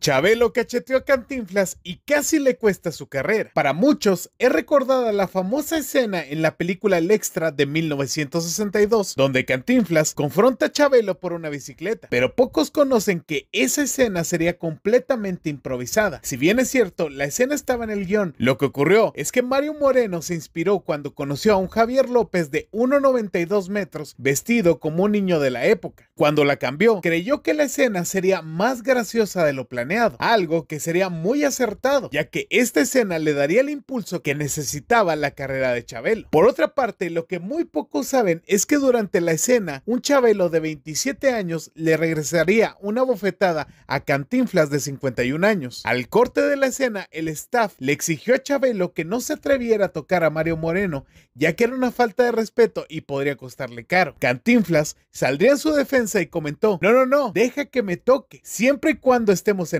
Chabelo cacheteó a Cantinflas y casi le cuesta su carrera. Para muchos es recordada la famosa escena en la película El Extra de 1962, donde Cantinflas confronta a Chabelo por una bicicleta, pero pocos conocen que esa escena sería completamente improvisada. Si bien es cierto, la escena estaba en el guión, lo que ocurrió es que Mario Moreno se inspiró cuando conoció a un Javier López de 1,92 metros vestido como un niño de la época. Cuando la cambió, creyó que la escena sería más graciosa de lo planeado, algo que sería muy acertado, ya que esta escena le daría el impulso que necesitaba la carrera de Chabelo. Por otra parte, lo que muy pocos saben es que durante la escena, un Chabelo de 27 años le regresaría una bofetada a Cantinflas de 51 años. Al corte de la escena, el staff le exigió a Chabelo que no se atreviera a tocar a Mario Moreno, ya que era una falta de respeto y podría costarle caro. Cantinflas saldría en su defensa y comentó, no, no, no, deja que me toque, siempre y cuando estemos en